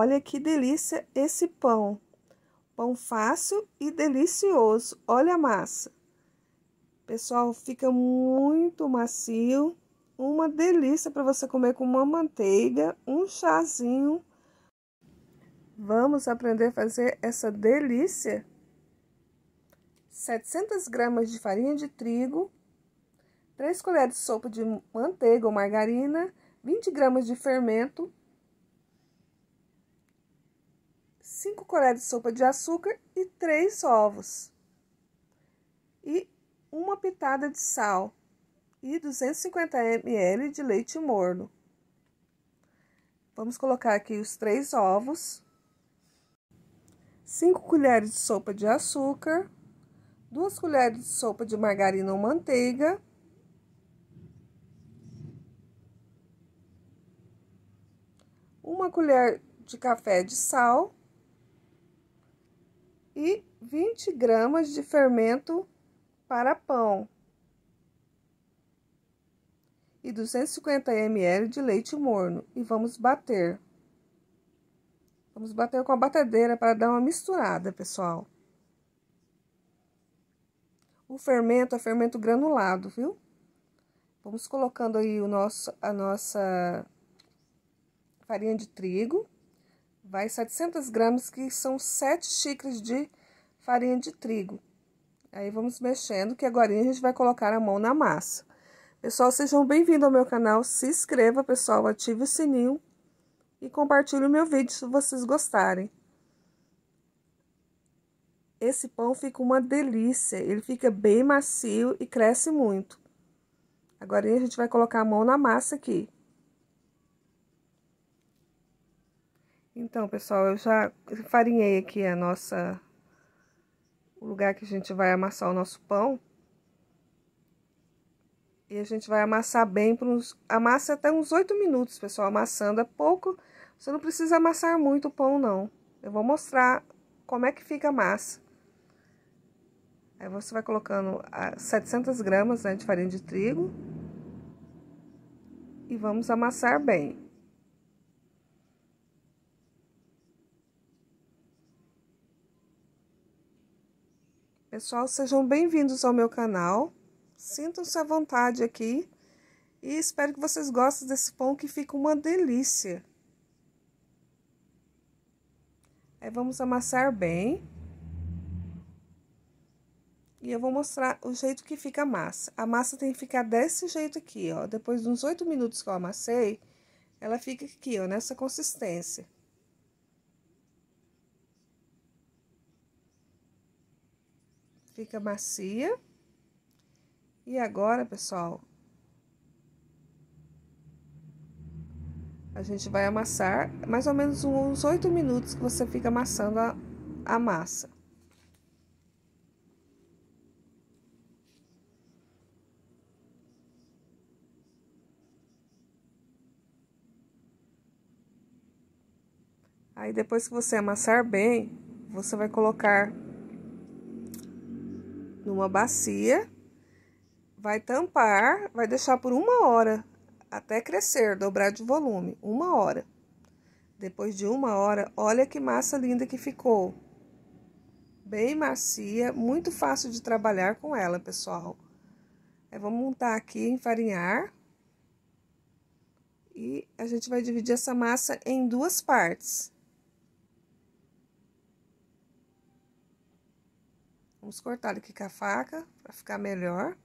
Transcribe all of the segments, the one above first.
Olha que delícia esse pão. Pão fácil e delicioso. Olha a massa. Pessoal, fica muito macio. Uma delícia para você comer com uma manteiga, um chazinho. Vamos aprender a fazer essa delícia? 700 gramas de farinha de trigo, 3 colheres de sopa de manteiga ou margarina, 20 gramas de fermento, 5 colheres de sopa de açúcar e 3 ovos. E uma pitada de sal e 250 ml de leite morno. Vamos colocar aqui os 3 ovos, 5 colheres de sopa de açúcar, 2 colheres de sopa de margarina ou manteiga, uma colher de café de sal e 20 gramas de fermento para pão e 250 ml de leite morno e vamos bater. Vamos bater com a batedeira para dar uma misturada, pessoal. O fermento é fermento granulado, viu? Vamos colocando aí o nosso, a nossa farinha de trigo vai 700 gramas, que são 7 xícaras de farinha de trigo. Aí vamos mexendo, que agora a gente vai colocar a mão na massa. Pessoal, sejam bem-vindos ao meu canal, se inscreva, pessoal, ative o sininho e compartilhe o meu vídeo se vocês gostarem. Esse pão fica uma delícia, ele fica bem macio e cresce muito. Agora a gente vai colocar a mão na massa aqui. Então, pessoal, eu já farinhei aqui a nossa o lugar que a gente vai amassar o nosso pão. E a gente vai amassar bem para uns amassa até uns 8 minutos, pessoal, amassando é pouco. Você não precisa amassar muito o pão não. Eu vou mostrar como é que fica a massa. Aí você vai colocando 700 ah, gramas né, de farinha de trigo e vamos amassar bem. Pessoal, sejam bem-vindos ao meu canal. Sintam-se à vontade aqui e espero que vocês gostem desse pão que fica uma delícia. Aí vamos amassar bem. E eu vou mostrar o jeito que fica a massa. A massa tem que ficar desse jeito aqui, ó. Depois de uns oito minutos que eu amassei, ela fica aqui, ó, nessa consistência. fica macia. E agora, pessoal, a gente vai amassar mais ou menos uns oito minutos que você fica amassando a, a massa. Aí depois que você amassar bem, você vai colocar numa bacia, vai tampar, vai deixar por uma hora até crescer, dobrar de volume, uma hora. Depois de uma hora, olha que massa linda que ficou. Bem macia, muito fácil de trabalhar com ela, pessoal. Aí é, vamos montar aqui, enfarinhar. E a gente vai dividir essa massa em duas partes. Vamos cortar aqui com a faca para ficar melhor.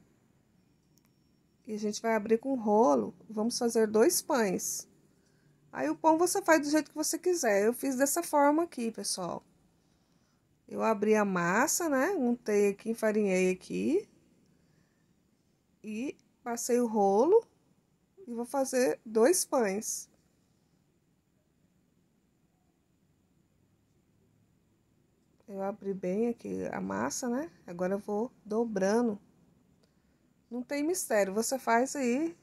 E a gente vai abrir com um rolo. Vamos fazer dois pães. Aí o pão você faz do jeito que você quiser. Eu fiz dessa forma aqui, pessoal. Eu abri a massa, né? Untei aqui, enfarinhei aqui. E passei o rolo. E vou fazer dois pães. Eu abri bem aqui a massa, né? Agora eu vou dobrando. Não tem mistério, você faz aí.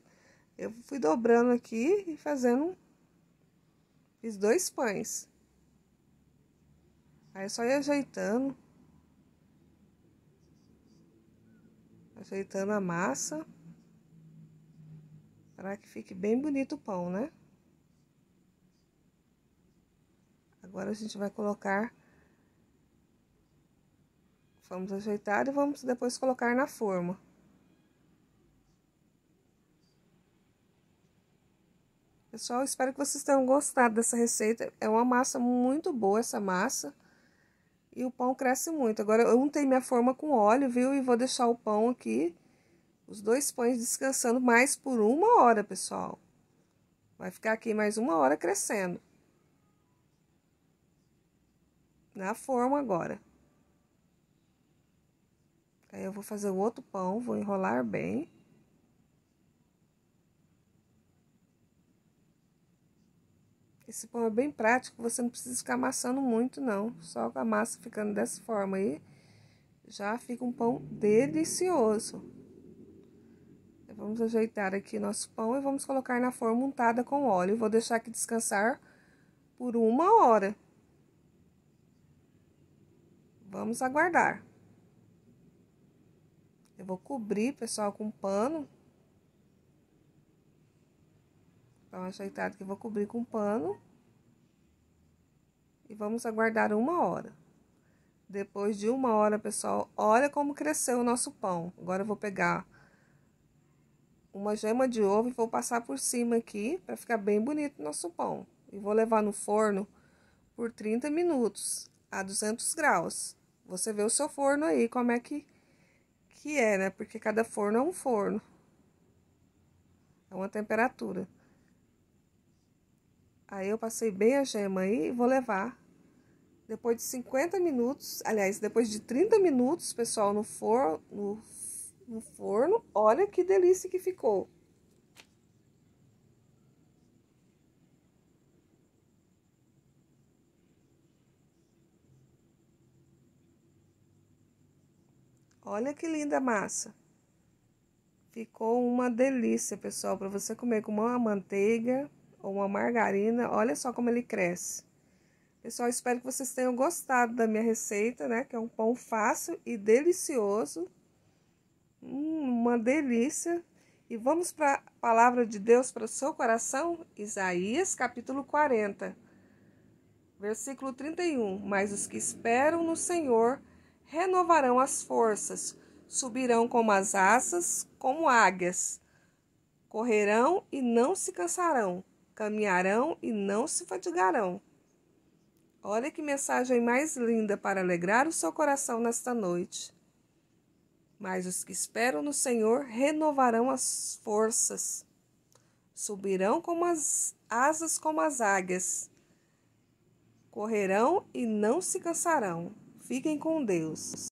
Eu fui dobrando aqui e fazendo. os dois pães. Aí só ia ajeitando. Ajeitando a massa. Para que fique bem bonito o pão, né? Agora a gente vai colocar Vamos ajeitar e vamos depois colocar na forma. Pessoal, espero que vocês tenham gostado dessa receita. É uma massa muito boa essa massa. E o pão cresce muito. Agora eu untei minha forma com óleo, viu? E vou deixar o pão aqui, os dois pães descansando mais por uma hora, pessoal. Vai ficar aqui mais uma hora crescendo. Na forma agora. Aí eu vou fazer o outro pão, vou enrolar bem. Esse pão é bem prático, você não precisa ficar amassando muito não. Só com a massa ficando dessa forma aí, já fica um pão delicioso. Vamos ajeitar aqui nosso pão e vamos colocar na forma untada com óleo. Vou deixar aqui descansar por uma hora. Vamos aguardar. Eu vou cobrir, pessoal, com um pano. Então, ajeitado que eu vou cobrir com um pano. E vamos aguardar uma hora. Depois de uma hora, pessoal, olha como cresceu o nosso pão. Agora eu vou pegar uma gema de ovo e vou passar por cima aqui para ficar bem bonito o nosso pão. E vou levar no forno por 30 minutos a 200 graus. Você vê o seu forno aí, como é que que é, né? Porque cada forno é um forno. É uma temperatura. Aí eu passei bem a gema aí e vou levar. Depois de 50 minutos, aliás, depois de 30 minutos, pessoal, no forno, no, no forno, olha que delícia que ficou. Olha que linda massa. Ficou uma delícia, pessoal, para você comer com uma manteiga ou uma margarina. Olha só como ele cresce. Pessoal, espero que vocês tenham gostado da minha receita, né? Que é um pão fácil e delicioso. Hum, uma delícia. E vamos para a palavra de Deus para o seu coração? Isaías capítulo 40, versículo 31. Mas os que esperam no Senhor renovarão as forças, subirão como as asas, como águias. Correrão e não se cansarão, caminharão e não se fatigarão. Olha que mensagem mais linda para alegrar o seu coração nesta noite. Mas os que esperam no Senhor renovarão as forças, subirão como as asas como as águias, correrão e não se cansarão, Fiquem com Deus.